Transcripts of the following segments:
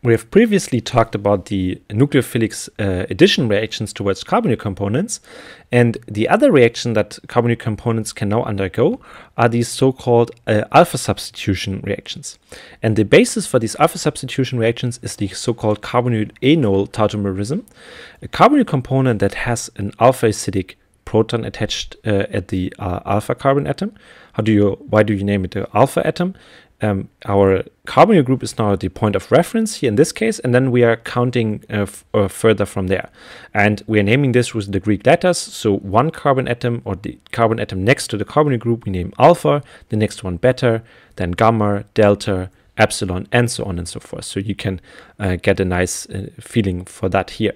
We have previously talked about the nucleophilic uh, addition reactions towards carbonyl components, and the other reaction that carbonyl components can now undergo are these so-called uh, alpha substitution reactions. And the basis for these alpha substitution reactions is the so-called carbonyl enol tautomerism, a carbonyl component that has an alpha acidic proton attached uh, at the uh, alpha carbon atom. How do you why do you name it the alpha atom? um, our carbonyl group is now the point of reference here in this case, and then we are counting uh, uh, further from there. And we are naming this with the Greek letters. So one carbon atom or the carbon atom next to the carbonyl group, we name alpha, the next one beta, then gamma, delta, epsilon, and so on and so forth. So you can uh, get a nice uh, feeling for that here.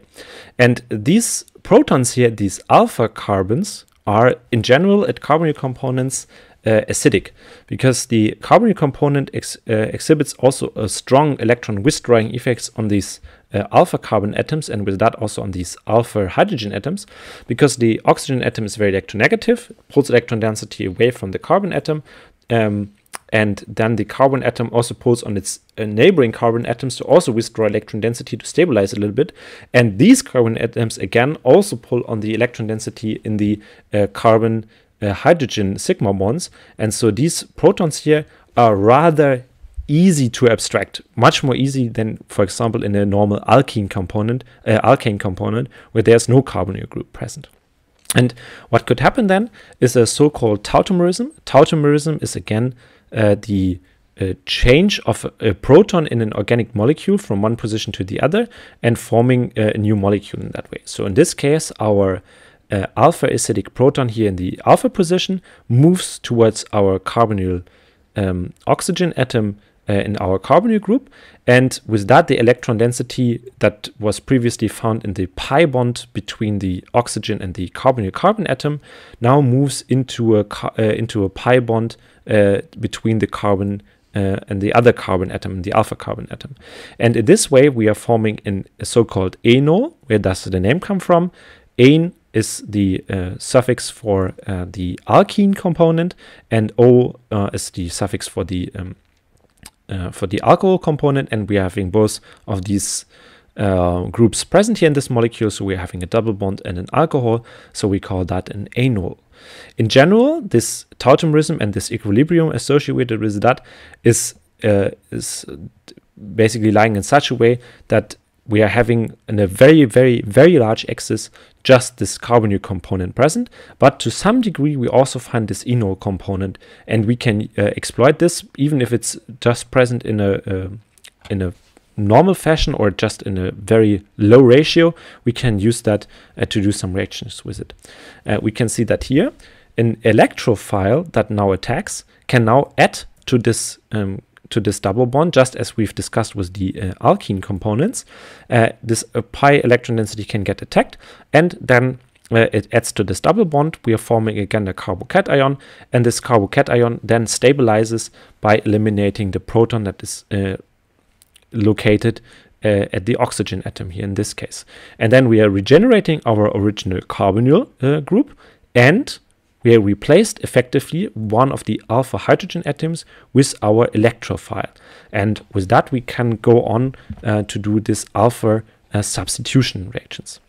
And these protons here, these alpha carbons, are in general at carbonyl components uh, acidic because the carbonyl component ex uh, exhibits also a strong electron withdrawing effects on these uh, alpha carbon atoms and with that also on these alpha hydrogen atoms because the oxygen atom is very electronegative pulls electron density away from the carbon atom um, and then the carbon atom also pulls on its uh, neighboring carbon atoms to also withdraw electron density to stabilize a little bit. And these carbon atoms again also pull on the electron density in the uh, carbon uh, hydrogen sigma bonds. And so these protons here are rather easy to abstract, much more easy than, for example, in a normal alkene component, uh, alkane component, where there's no carbonyl group present. And what could happen then is a so-called tautomerism. Tautomerism is again uh, the uh, change of a proton in an organic molecule from one position to the other and forming a new molecule in that way. So in this case, our uh, alpha acidic proton here in the alpha position moves towards our carbonyl um, oxygen atom uh, in our carbonyl group. And with that, the electron density that was previously found in the pi bond between the oxygen and the carbonyl carbon atom now moves into a, uh, into a pi bond uh, between the carbon uh, and the other carbon atom, the alpha carbon atom. And in this way, we are forming an, a so-called enol. Where does the name come from? Ane is the uh, suffix for uh, the alkene component, and O uh, is the suffix for the um, uh, for the alcohol component. And we are having both of these uh, groups present here in this molecule, so we are having a double bond and an alcohol. So we call that an enol. In general, this tautomerism and this equilibrium associated with that is uh, is basically lying in such a way that we are having in a very, very, very large axis just this carbonyl component present. But to some degree, we also find this enol component, and we can uh, exploit this even if it's just present in a uh, in a normal fashion or just in a very low ratio, we can use that uh, to do some reactions with it. Uh, we can see that here, an electrophile that now attacks can now add to this um, to this double bond, just as we've discussed with the uh, alkene components. Uh, this uh, pi electron density can get attacked, and then uh, it adds to this double bond. We are forming again a carbocation, and this carbocation then stabilizes by eliminating the proton that is located uh, at the oxygen atom here in this case. And then we are regenerating our original carbonyl uh, group and we replaced effectively one of the alpha hydrogen atoms with our electrophile. And with that, we can go on uh, to do this alpha uh, substitution reactions.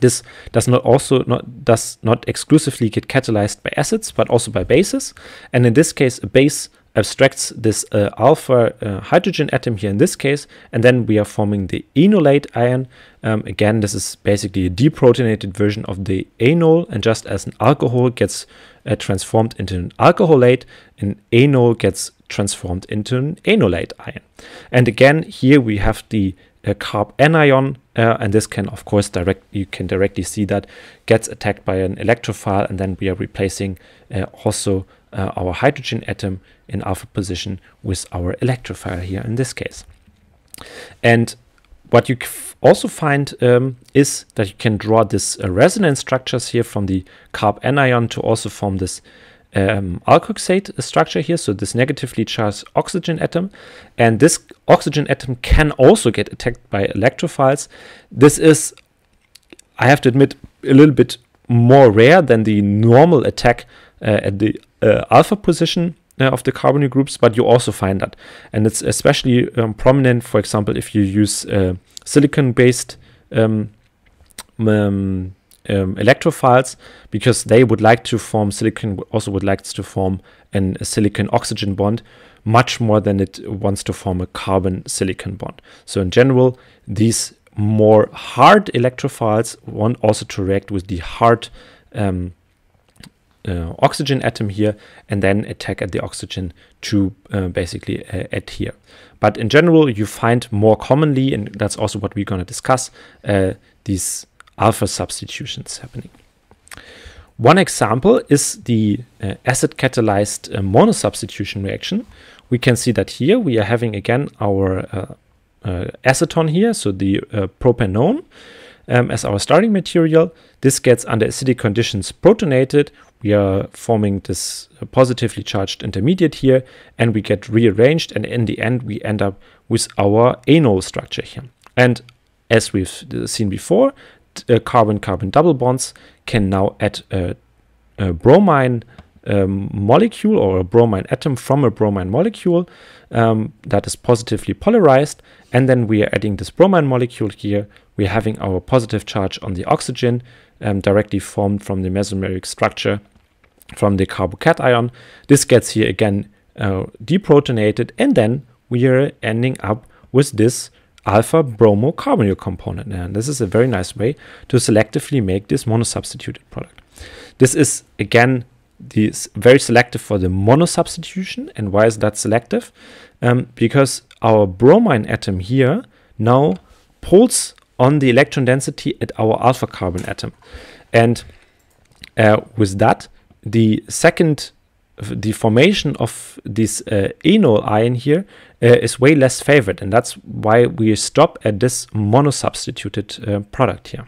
This does not also not, does not exclusively get catalyzed by acids, but also by bases. And in this case, a base abstracts this uh, alpha uh, hydrogen atom here in this case, and then we are forming the enolate ion. Um, again, this is basically a deprotonated version of the enol, and just as an alcohol gets uh, transformed into an alcoholate, an enol gets transformed into an enolate ion. And again, here we have the a carb anion, uh, and this can of course direct you can directly see that gets attacked by an electrophile, and then we are replacing uh, also uh, our hydrogen atom in alpha position with our electrophile here in this case. And what you also find um, is that you can draw these uh, resonance structures here from the carb anion to also form this um, alkoxate structure here, so this negatively charged oxygen atom. And this oxygen atom can also get attacked by electrophiles. This is, I have to admit, a little bit more rare than the normal attack uh, at the uh, alpha position uh, of the carbonyl groups, but you also find that. And it's especially um, prominent, for example, if you use uh, silicon-based um, um um, electrophiles because they would like to form silicon also would like to form an, a silicon oxygen bond much more than it wants to form a carbon silicon bond so in general these more hard electrophiles want also to react with the hard um, uh, oxygen atom here and then attack at the oxygen to uh, basically uh, adhere but in general you find more commonly and that's also what we're going to discuss uh, these alpha substitutions happening. One example is the uh, acid-catalyzed uh, monosubstitution reaction. We can see that here we are having again our uh, uh, acetone here, so the uh, propanone um, as our starting material. This gets under acidic conditions protonated. We are forming this positively charged intermediate here, and we get rearranged, and in the end we end up with our enol structure here. And as we've uh, seen before, carbon-carbon uh, double bonds can now add a, a bromine um, molecule or a bromine atom from a bromine molecule um, that is positively polarized. And then we are adding this bromine molecule here. We're having our positive charge on the oxygen um, directly formed from the mesomeric structure from the carbocation. This gets here again uh, deprotonated and then we are ending up with this alpha bromocarbonyl component. And this is a very nice way to selectively make this monosubstituted product. This is again this very selective for the monosubstitution. And why is that selective? Um, because our bromine atom here now pulls on the electron density at our alpha carbon atom. And uh, with that, the second the formation of this uh, enol ion here uh, is way less favored and that's why we stop at this monosubstituted uh, product here.